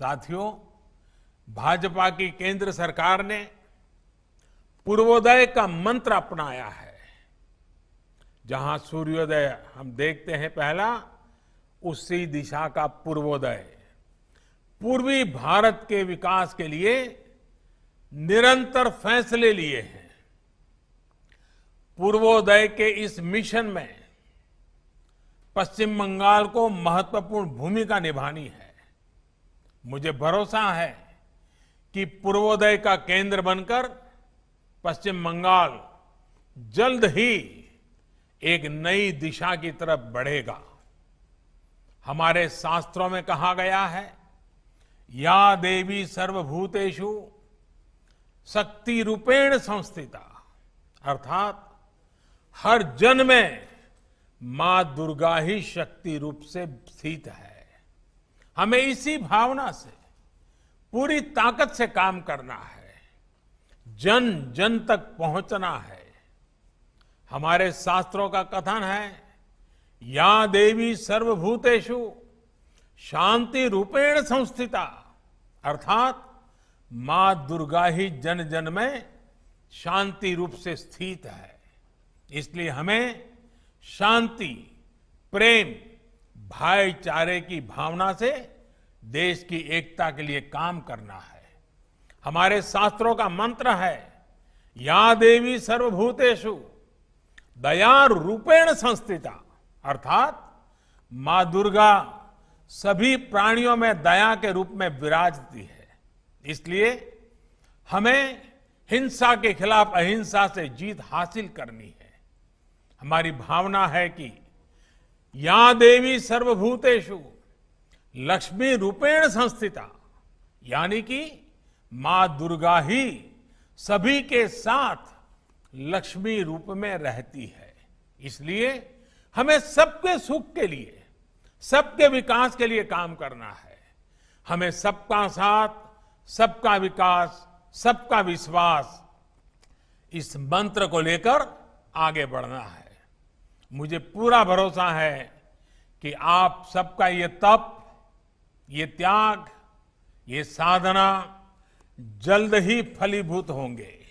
साथियों भाजपा की केंद्र सरकार ने पूर्वोदय का मंत्र अपनाया है जहां सूर्योदय हम देखते हैं पहला उसी दिशा का पूर्वोदय पूर्वी भारत के विकास के लिए निरंतर फैसले लिए हैं पूर्वोदय के इस मिशन में पश्चिम बंगाल को महत्वपूर्ण भूमिका निभानी है मुझे भरोसा है कि पूर्वोदय का केंद्र बनकर पश्चिम बंगाल जल्द ही एक नई दिशा की तरफ बढ़ेगा हमारे शास्त्रों में कहा गया है या देवी सर्वभूतेषु शक्ति रूपेण संस्थिता अर्थात हर जन में मां दुर्गा ही शक्ति रूप से स्थित है हमें इसी भावना से पूरी ताकत से काम करना है जन जन तक पहुंचना है हमारे शास्त्रों का कथन है या देवी सर्वभूतेषु शांति रूपेण संस्थिता अर्थात मां दुर्गा ही जन जन में शांति रूप से स्थित है इसलिए हमें शांति प्रेम भाईचारे की भावना से देश की एकता के लिए काम करना है हमारे शास्त्रों का मंत्र है या देवी सर्वभूतेशु दया रूपेण संस्थिता अर्थात मां दुर्गा सभी प्राणियों में दया के रूप में विराजती है इसलिए हमें हिंसा के खिलाफ अहिंसा से जीत हासिल करनी है हमारी भावना है कि या देवी सर्वभूतेषु लक्ष्मी रूपेण संस्थिता यानी कि मां दुर्गा ही सभी के साथ लक्ष्मी रूप में रहती है इसलिए हमें सबके सुख के लिए सबके विकास के लिए काम करना है हमें सबका साथ सबका विकास सबका विश्वास इस मंत्र को लेकर आगे बढ़ना है मुझे पूरा भरोसा है कि आप सबका ये तप ये त्याग ये साधना जल्द ही फलीभूत होंगे